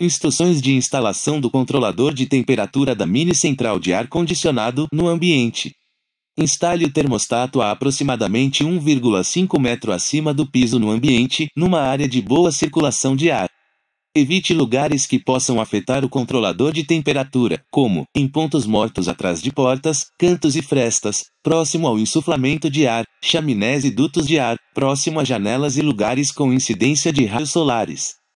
Instruções de instalação do controlador de temperatura da mini central de ar-condicionado no ambiente. Instale o termostato a aproximadamente 1,5 metro acima do piso no ambiente, numa área de boa circulação de ar. Evite lugares que possam afetar o controlador de temperatura, como em pontos mortos atrás de portas, cantos e frestas, próximo ao insuflamento de ar, chaminés e dutos de ar, próximo a janelas e lugares com incidência de raios solares.